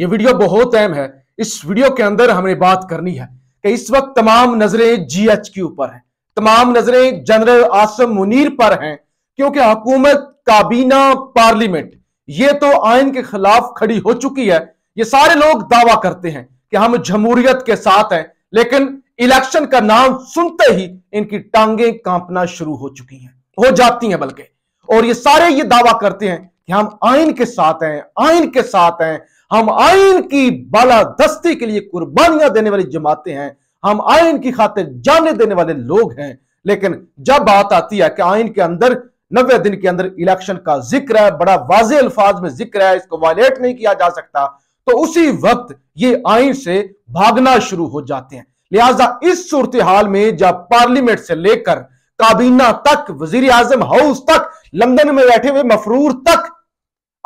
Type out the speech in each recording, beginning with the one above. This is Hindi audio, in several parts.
ये वीडियो बहुत अहम है इस वीडियो के अंदर हमें बात करनी है कि इस वक्त तमाम नजरें के ऊपर है तमाम नजरें जनरल आसम मुनीर पर हैं क्योंकि हुकूमत काबीना पार्लियामेंट ये तो आयन के खिलाफ खड़ी हो चुकी है ये सारे लोग दावा करते हैं कि हम जमहूरियत के साथ हैं लेकिन इलेक्शन का नाम सुनते ही इनकी टांगे कांपना शुरू हो चुकी हैं हो जाती हैं बल्कि और ये सारे ये दावा करते हैं कि हम आयन के साथ हैं आयन के साथ हैं हम आइन की बालादस्ती के लिए कुर्बानियां देने वाली जमाते हैं हम आइन की खातिर जाने देने वाले लोग हैं लेकिन जब बात आती है कि आइन के अंदर नब्बे दिन के अंदर इलेक्शन का जिक्र है बड़ा वाजे अल्फाज में जिक्र है इसको वायलेट नहीं किया जा सकता तो उसी वक्त ये आइन से भागना शुरू हो जाते हैं लिहाजा इस सूरत हाल में जब पार्लियामेंट से लेकर काबीना तक वजीर आजम हाउस तक लंदन में बैठे हुए मफरूर तक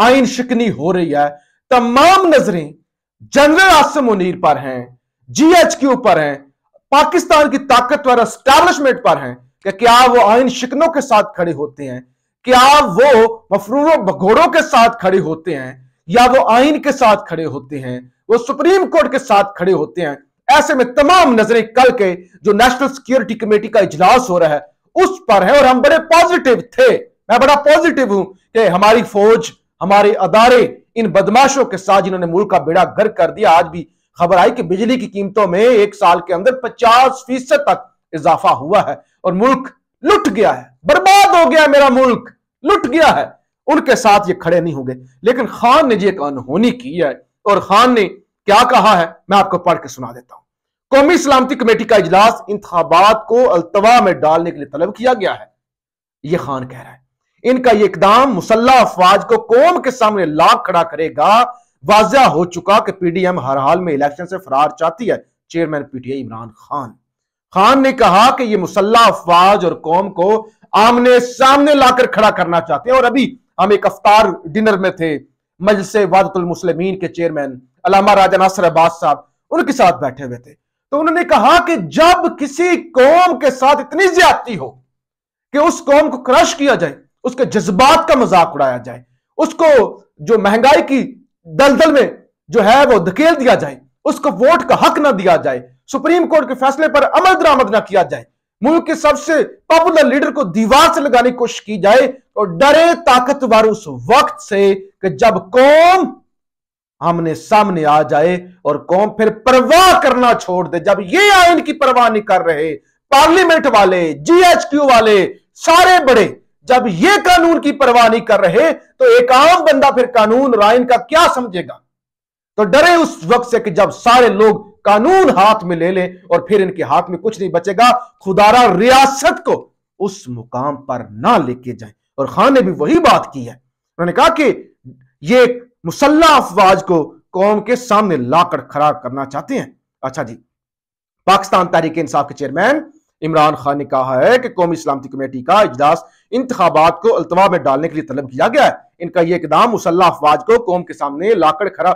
आइन शिकनी हो रही है तमाम नजरें जनरल आसिम मुनीर पर हैं जीएचक्यू पर हैं पाकिस्तान की ताकतवर स्टैब्लिशमेंट पर हैं कि क्या वो आइन शिकनों के साथ खड़े होते हैं क्या वो मफरूरों भगोड़ों के साथ खड़े होते हैं या वो आइन के साथ खड़े होते हैं वो सुप्रीम कोर्ट के साथ खड़े होते हैं ऐसे में तमाम नजरें कल के जो नेशनल सिक्योरिटी कमेटी का इजलास हो रहा है उस पर है और हम बड़े पॉजिटिव थे मैं बड़ा पॉजिटिव हूं कि हमारी फौज हमारे अदारे इन बदमाशों के साथ जिन्होंने मुल्क का बेड़ा गर्क कर दिया आज भी खबर आई कि बिजली की कीमतों में एक साल के अंदर पचास फीसद तक इजाफा हुआ है और मुल्क लुट गया है बर्बाद हो गया मेरा मुल्क लुट गया है उनके साथ ये खड़े नहीं होंगे लेकिन खान ने जी एक अनहोनी की है और खान ने क्या कहा है मैं आपको पढ़ के सुना देता हूं कौमी सलामती कमेटी का इजलास इंतबात को अलतवा में डालने के लिए तलब किया गया है यह खान कह रहा है इनका यह इकदाम मुसल्ला अफवाज को कौम के सामने लाभ खड़ा करेगा वाजिया हो चुका कि पीडीएम हर हाल में इलेक्शन से फरार चाहती है चेयरमैन पीटीए इमरान खान खान ने कहा कि यह मुसल्ला अफवाज और कौम को आमने सामने लाकर खड़ा करना चाहते हैं और अभी हम एक अफ्तार डिनर में थे मजलिस वादतुलमसलमीन के चेयरमैन अलामा राजा नासर अब्बास साहब उनके साथ बैठे हुए थे तो उन्होंने कहा कि जब किसी कौम के साथ इतनी ज्यादती हो कि उस कौम को क्रश किया जाए उसके जज्बात का मजाक उड़ाया जाए उसको जो महंगाई की दलदल में जो है वो धकेल दिया जाए उसको वोट का हक ना दिया जाए सुप्रीम कोर्ट के फैसले पर अमल दरामद ना किया जाए मुल्क के सबसे पॉपुलर लीडर को दीवार से लगाने की कोशिश की जाए और तो डरे ताकतवर उस वक्त से कि जब कौम हमने सामने आ जाए और कौम फिर परवाह करना छोड़ दे जब ये आयन की परवाह नहीं कर रहे पार्लियामेंट वाले जीएचक्यू वाले सारे बड़े जब ये कानून की परवाह नहीं कर रहे तो एक आम बंदा फिर कानून रायन का क्या समझेगा तो डरे उस वक्त से कि जब सारे लोग कानून हाथ में ले लें और फिर इनके हाथ में कुछ नहीं बचेगा खुदारा रियासत को उस मुकाम पर ना लेके जाए और खान ने भी वही बात की है उन्होंने कहा कि ये मुसल्ला अफवाज को कौम के सामने लाकर खड़ा करना चाहते हैं अच्छा जी पाकिस्तान तहरीक इंसाफ के चेयरमैन इमरान खान ने कहा है कि कौमी सलामती कमेटी का इजलास इंतबात को अल्तवा में डालने के लिए तलब किया गया है इनका यह इकदाम मुसल्ला अफवाज को कौम के सामने लाकड़ खड़ा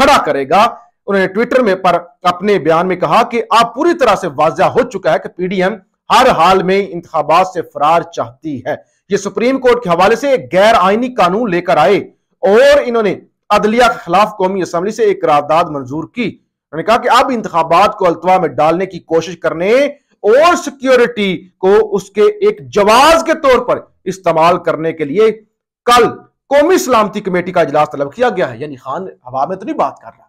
खड़ा करेगा उन्होंने ट्विटर में पर अपने बयान में कहा कि आप पूरी तरह से वाजा हो चुका है कि पीडीएम हर हाल में इंतबात से फरार चाहती है ये सुप्रीम कोर्ट के हवाले से एक गैर आइनी कानून लेकर आए और इन्होंने अदलिया के खिलाफ कौमी असम्बली से एक करारदाद मंजूर की उन्होंने कहा कि अब इंतबात को अल्तवा में डालने की कोशिश करने और सिक्योरिटी को उसके एक जवाब के तौर पर इस्तेमाल करने के लिए कल कौमी सलामती कमेटी का इजलास तलब किया गया है यानी खान हवा में तो नहीं बात कर रहा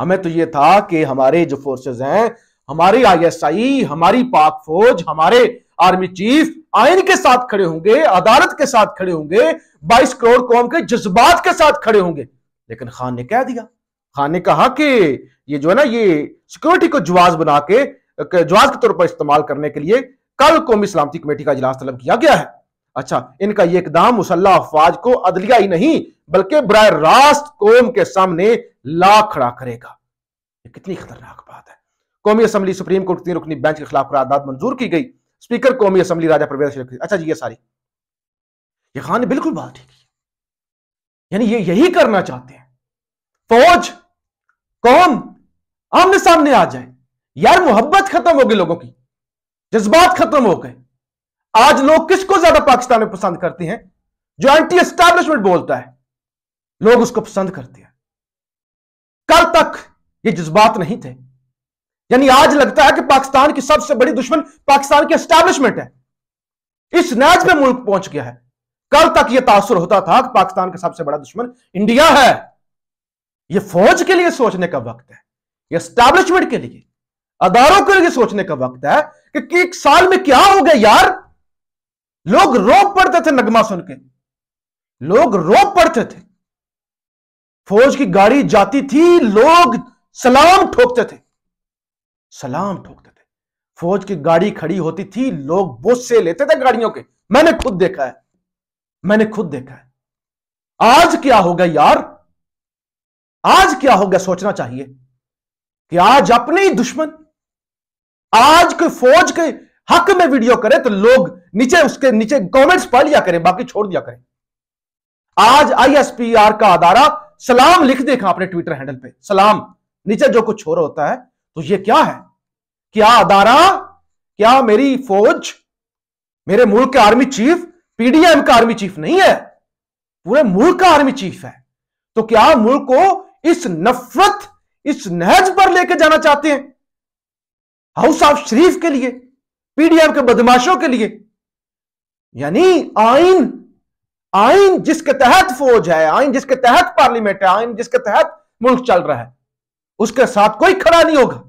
हमें तो यह था कि हमारे जो फोर्सेज हैं हमारी आईएसआई हमारी पाक फौज हमारे आर्मी चीफ आइन के साथ खड़े होंगे अदालत के साथ खड़े होंगे 22 करोड़ कौम के जज्बात के साथ खड़े होंगे लेकिन खान ने कह दिया खान ने कहा कि ये जो है ना ये सिक्योरिटी को जवाब बना के जवाब के तौर पर इस्तेमाल करने के लिए कल कौमी सलामती कमेटी का इजलास तलब किया गया है अच्छा इनका यह इकदाम मुसल्ला अफवाज को अदलिया ही नहीं बल्कि बर रास्त कौम के सामने ला खड़ा करेगा ये कितनी खतरनाक बात है कौमी असम्बली सुप्रीम कोर्ट तीन रुकनी बेंच के खिलाफ करारदाद मंजूर की गई स्पीकर कौमी असम्बली राजा प्रवेद अच्छा जी ये सारी ये खान ने बिल्कुल बात ठीक की यानी ये यही करना चाहते हैं फौज कौम आमने सामने आ जाए यार मोहब्बत खत्म हो गई लोगों की जज्बात खत्म हो गए आज लोग किसको ज्यादा पाकिस्तान में पसंद करते हैं जो एंटी एस्टैब्लिशमेंट बोलता है लोग उसको पसंद करते हैं कल तक ये जज्बात नहीं थे यानी आज लगता है कि पाकिस्तान की सबसे बड़ी दुश्मन पाकिस्तान की एस्टैब्लिशमेंट है इस नैज में मुल्क पहुंच गया है कल तक यह तासुर होता था कि पाकिस्तान का सबसे बड़ा दुश्मन इंडिया है यह फौज के लिए सोचने का वक्त है यह एस्टैब्लिशमेंट के लिए अदारों के लिए सोचने का वक्त है कि, एक साल में क्या हो गया यार लोग रो पड़ते थे नगमा सुन के लोग रो पड़ते थे फौज की गाड़ी जाती थी लोग सलाम ठोकते थे सलाम ठोकते थे फौज की गाड़ी खड़ी होती थी लोग बोसे लेते थे गाड़ियों के मैंने खुद देखा है मैंने खुद देखा है आज क्या होगा यार आज क्या होगा सोचना चाहिए कि आज अपने ही दुश्मन आज कोई फौज के हक में वीडियो करे तो लोग नीचे उसके नीचे कमेंट्स पढ़ लिया करें बाकी छोड़ दिया करें आज आईएसपीआर का अदारा सलाम लिख देखा अपने ट्विटर हैंडल पे सलाम नीचे जो कुछ हो रहा होता है तो ये क्या है क्या अदारा क्या मेरी फौज मेरे मुल्क के आर्मी चीफ पीडीएम का आर्मी चीफ नहीं है पूरे मुल्क का आर्मी चीफ है तो क्या मुल्क को इस नफरत इस नहज पर लेकर जाना चाहते हैं हाउस ऑफ शरीफ के लिए पीडीएम के बदमाशों के लिए यानी आइन आइन जिसके तहत फौज है आइन जिसके तहत पार्लियामेंट है आइन जिसके तहत मुल्क चल रहा है उसके साथ कोई खड़ा नहीं होगा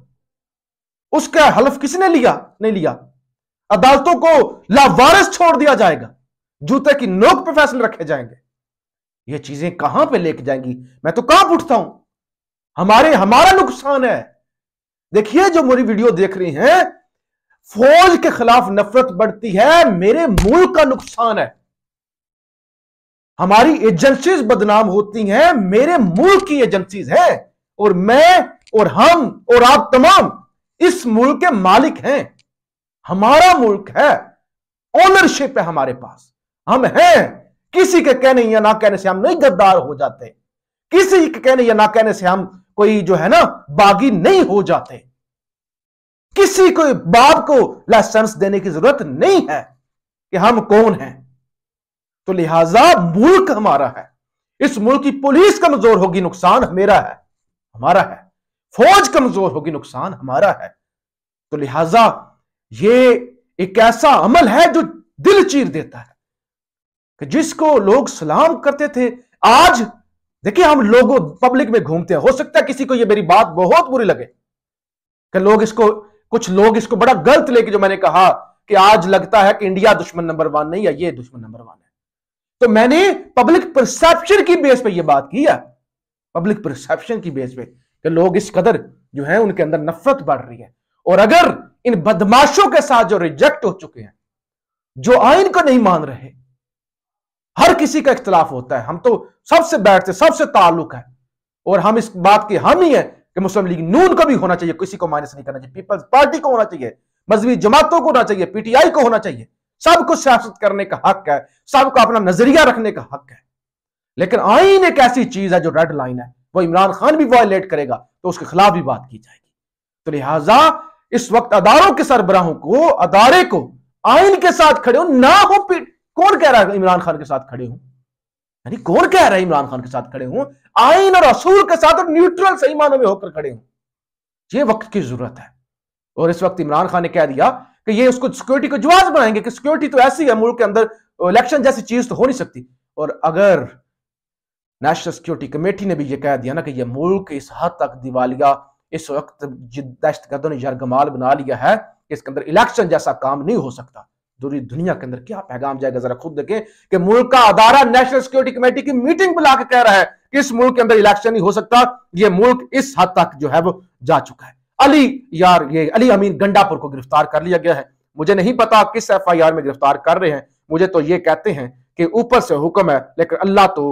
उसका हलफ किसने लिया नहीं लिया अदालतों को लावारिस छोड़ दिया जाएगा जूते की नोक पे फैसले रखे जाएंगे ये चीजें कहां पे लेके जाएंगी मैं तो कहां उठता हूं हमारे हमारा नुकसान है देखिए जो मेरी वीडियो देख रही हैं फौज के खिलाफ नफरत बढ़ती है मेरे मुल्क का नुकसान है हमारी एजेंसीज बदनाम होती हैं मेरे मुल्क की एजेंसीज हैं और मैं और हम और आप तमाम इस मुल्क के मालिक हैं हमारा मुल्क है ओनरशिप है हमारे पास हम हैं किसी के कहने या ना कहने से हम नहीं गद्दार हो जाते किसी के कहने या ना कहने से हम कोई जो है ना बागी नहीं हो जाते किसी को बाप को लाइसेंस देने की जरूरत नहीं है कि हम कौन हैं तो लिहाजा मुल्क हमारा है इस मुल्क की पुलिस कमजोर होगी नुकसान मेरा है हमारा है फौज कमजोर होगी नुकसान हमारा है तो लिहाजा ये एक ऐसा अमल है जो दिल चीर देता है कि जिसको लोग सलाम करते थे आज देखिए हम लोगों पब्लिक में घूमते हैं हो सकता है किसी को ये मेरी बात बहुत बुरी लगे कि लोग इसको कुछ लोग इसको बड़ा गलत लेके जो मैंने कहा कि आज लगता है कि इंडिया दुश्मन नंबर वन नहीं है ये दुश्मन नंबर वन है तो मैंने पब्लिक परसेप्शन की बेस पे ये बात की है पब्लिक परसेप्शन की बेस पे कि लोग इस कदर जो है उनके अंदर नफरत बढ़ रही है और अगर इन बदमाशों के साथ जो रिजेक्ट हो चुके हैं जो आइन को नहीं मान रहे हर किसी का इख्तलाफ होता है हम तो सबसे बैठते सबसे ताल्लुक है और हम इस बात के हम ही हैं कि मुस्लिम लीग नून को भी होना चाहिए किसी को माइनस नहीं करना चाहिए पीपल्स पार्टी को होना चाहिए मजहबी जमातों को होना चाहिए पीटीआई को होना चाहिए सबको सियासत करने का हक है सबको अपना नजरिया रखने का हक है लेकिन आइन एक ऐसी चीज है जो रेड लाइन है वो इमरान खान भी वायलेट करेगा तो उसके खिलाफ भी बात की जाएगी तो लिहाजा इस वक्त अदारों के सरबराहों को अदारे को आइन के साथ खड़े हो ना हो पीट कौन कह रहा है इमरान खान के साथ खड़े हूं यानी कौन कह रहा है इमरान खान के साथ खड़े हूं आइन और असूल के साथ और न्यूट्रल सही मानों में होकर खड़े हूं ये वक्त की जरूरत है और इस वक्त इमरान खान ने कह दिया कि ये उसको सिक्योरिटी को जवाब बनाएंगे कि सिक्योरिटी तो ऐसी है मुल्क के अंदर इलेक्शन जैसी चीज तो हो नहीं सकती और अगर नेशनल सिक्योरिटी कमेटी ने भी ये कह दिया ना कि यह मुल्क इस हद तक दिवालिया इस वक्त दहशतगर्दों ने यरगमाल बना लिया है इसके अंदर इलेक्शन जैसा काम नहीं हो सकता पूरी दुनिया के अंदर क्या पैगाम जाएगा जरा खुद देखें कि मुल्क का अदारा नेशनल सिक्योरिटी कमेटी की मीटिंग बुला के कह रहा है कि इस मुल्क के अंदर इलेक्शन नहीं हो सकता ये मुल्क इस हद तक जो है वो जा चुका है अली यार ये अली अमीन गंडापुर को गिरफ्तार कर लिया गया है मुझे नहीं पता किस एफ में गिरफ्तार कर रहे हैं मुझे तो ये कहते हैं कि ऊपर से हुक्म है लेकिन अल्लाह तो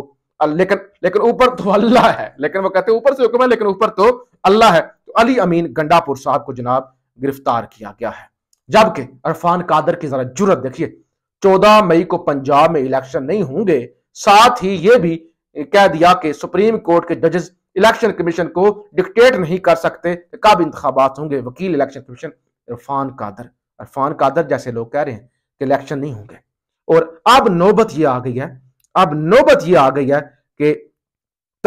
लेकिन लेकिन ऊपर तो अल्लाह है लेकिन वो कहते हैं ऊपर से हुक्म है लेकिन ऊपर तो अल्लाह है तो अली अमीन गंडापुर साहब को जनाब गिरफ्तार किया गया है जबकि अरफान कादर की जरा जरूरत देखिए चौदह मई को पंजाब में इलेक्शन नहीं होंगे साथ ही ये भी कह दिया कि सुप्रीम कोर्ट के जजेस इलेक्शन कमीशन को डिक्टेट नहीं कर सकते कब इंतबात होंगे वकील इलेक्शन कमीशन इरफान कादर इरफान कादर जैसे लोग कह रहे हैं कि इलेक्शन नहीं होंगे और अब नौबत ये आ गई है अब नौबत ये आ गई है कि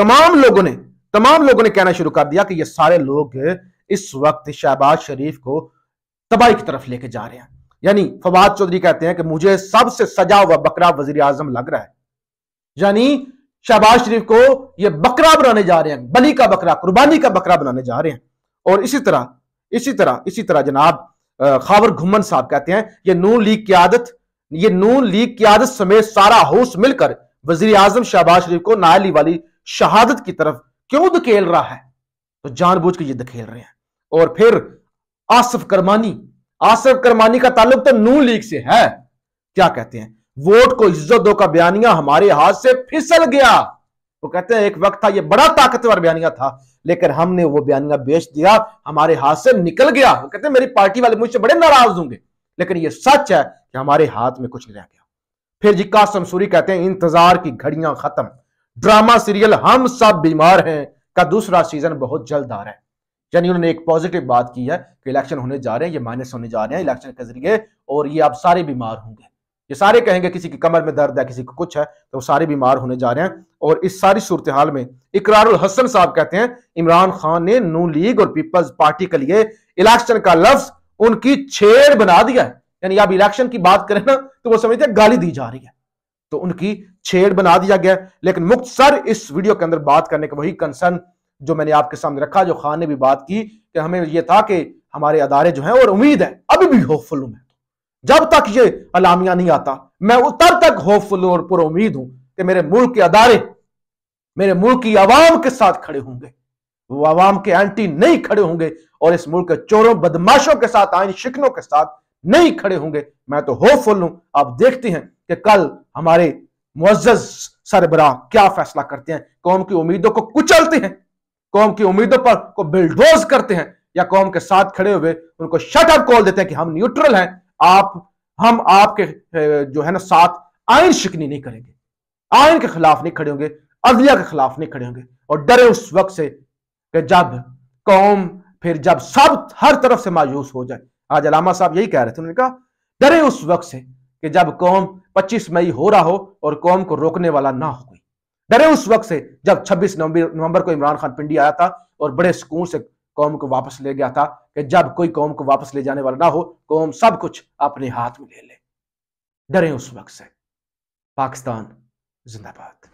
तमाम लोगों ने तमाम लोगों ने कहना शुरू कर दिया कि ये सारे लोग इस वक्त शहबाज शरीफ को तबाही की तरफ लेके जा रहे हैं यानी फवाद चौधरी कहते हैं कि मुझे सबसे सजा हुआ बकरा वजीर आजम लग रहा है यानी शहबाज शरीफ को ये बकरा बनाने जा रहे हैं बलि का बकरा कुर्बानी का बकरा बनाने जा रहे हैं और इसी तरह इसी तरह इसी तरह जनाब खावर घुमन साहब कहते हैं ये नून लीग की आदत ये नून लीग की आदत समेत सारा हाउस मिलकर वजीर आजम शहबाज शरीफ को नायली वाली शहादत की तरफ क्यों धकेल रहा है तो जानबूझ के ये धकेल रहे हैं और फिर आसफ करमानी आसफ करमानी का ताल्लुक तो नू लीग से है क्या कहते हैं वोट को इज्जत दो का बयानिया हमारे हाथ से फिसल गया वो कहते हैं एक वक्त था ये बड़ा ताकतवर बयानिया था लेकिन हमने वो बयानिया बेच दिया हमारे हाथ से निकल गया वो कहते हैं मेरी पार्टी वाले मुझसे बड़े नाराज होंगे लेकिन ये सच है कि हमारे हाथ में कुछ नहीं रह गया फिर जी कासम सूरी कहते हैं इंतजार की घड़ियां खत्म ड्रामा सीरियल हम सब बीमार हैं का दूसरा सीजन बहुत जल्द आ रहा है यानी उन्होंने एक पॉजिटिव बात की है कि इलेक्शन होने जा रहे हैं ये माइनस होने जा रहे हैं इलेक्शन के जरिए और ये आप सारे बीमार होंगे ये सारे कहेंगे किसी की कमर में दर्द है किसी को कुछ है तो सारे बीमार होने जा रहे हैं और इस सारी सूरत हाल में इकरारुल हसन साहब कहते हैं इमरान खान ने नू लीग और पीपल्स पार्टी के लिए इलेक्शन का लफ्ज उनकी छेड़ बना दिया है यानी आप इलेक्शन की बात करें ना तो वो समझते हैं गाली दी जा रही है तो उनकी छेड़ बना दिया गया लेकिन मुख्तसर इस वीडियो के अंदर बात करने का वही कंसर्न जो मैंने आपके सामने रखा जो खान ने भी बात की कि हमें यह था कि हमारे अदारे जो हैं और उम्मीद है अभी भी होपफुल हूं मैं तो। जब तक ये अलामिया नहीं आता मैं उतर तक होपफुल और पुर उम्मीद हूं कि मेरे मुल्क के अदारे मेरे मुल्क की आवाम के साथ खड़े होंगे वो आवाम के एंटी नहीं खड़े होंगे और इस मुल्क के चोरों बदमाशों के साथ आइन शिकनों के साथ नहीं खड़े होंगे मैं तो होपफुल हूं आप देखते हैं कि कल हमारे मुआज सरबराह क्या फैसला करते हैं कौन की उम्मीदों को कुचलते हैं कौम की उम्मीदों पर को बिल्डोज करते हैं या कौम के साथ खड़े हुए उनको शट कॉल देते हैं कि हम न्यूट्रल हैं आप हम आपके जो है ना साथ आयन शिकनी नहीं करेंगे आयन के खिलाफ नहीं खड़े होंगे अदलिया के खिलाफ नहीं खड़े होंगे और डरे उस वक्त से कि जब कौम फिर जब सब हर तरफ से मायूस हो जाए आज अलामा साहब यही कह रहे थे उन्होंने कहा डरे उस वक्त से कि जब कौम 25 मई हो रहा हो और कौम को रोकने वाला ना हो डरे उस वक्त से जब 26 नवंबर नवंबर को इमरान खान पिंडी आया था और बड़े सुकून से कौम को वापस ले गया था कि जब कोई कौम को वापस ले जाने वाला ना हो कौम सब कुछ अपने हाथ में ले ले डरे उस वक्त से पाकिस्तान जिंदाबाद